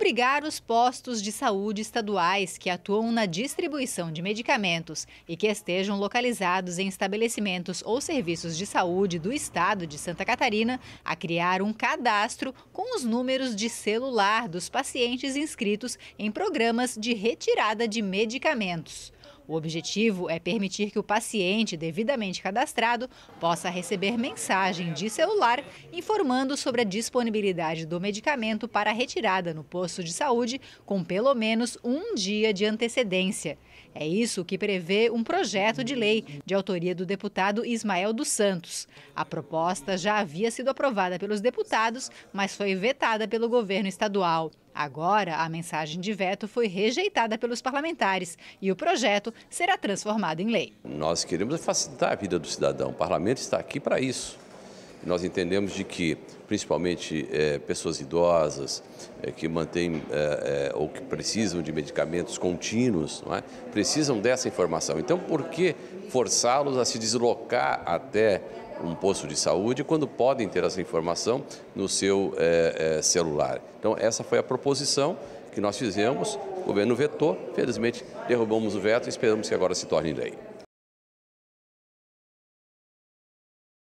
obrigar os postos de saúde estaduais que atuam na distribuição de medicamentos e que estejam localizados em estabelecimentos ou serviços de saúde do estado de Santa Catarina a criar um cadastro com os números de celular dos pacientes inscritos em programas de retirada de medicamentos. O objetivo é permitir que o paciente devidamente cadastrado possa receber mensagem de celular informando sobre a disponibilidade do medicamento para retirada no posto de saúde com pelo menos um dia de antecedência. É isso que prevê um projeto de lei de autoria do deputado Ismael dos Santos. A proposta já havia sido aprovada pelos deputados, mas foi vetada pelo governo estadual. Agora, a mensagem de veto foi rejeitada pelos parlamentares e o projeto será transformado em lei. Nós queremos facilitar a vida do cidadão. O parlamento está aqui para isso. Nós entendemos de que, principalmente é, pessoas idosas é, que mantêm é, ou que precisam de medicamentos contínuos, é? precisam dessa informação. Então, por que forçá-los a se deslocar até um posto de saúde quando podem ter essa informação no seu é, é, celular. Então, essa foi a proposição que nós fizemos, o governo vetou, felizmente derrubamos o veto e esperamos que agora se torne lei.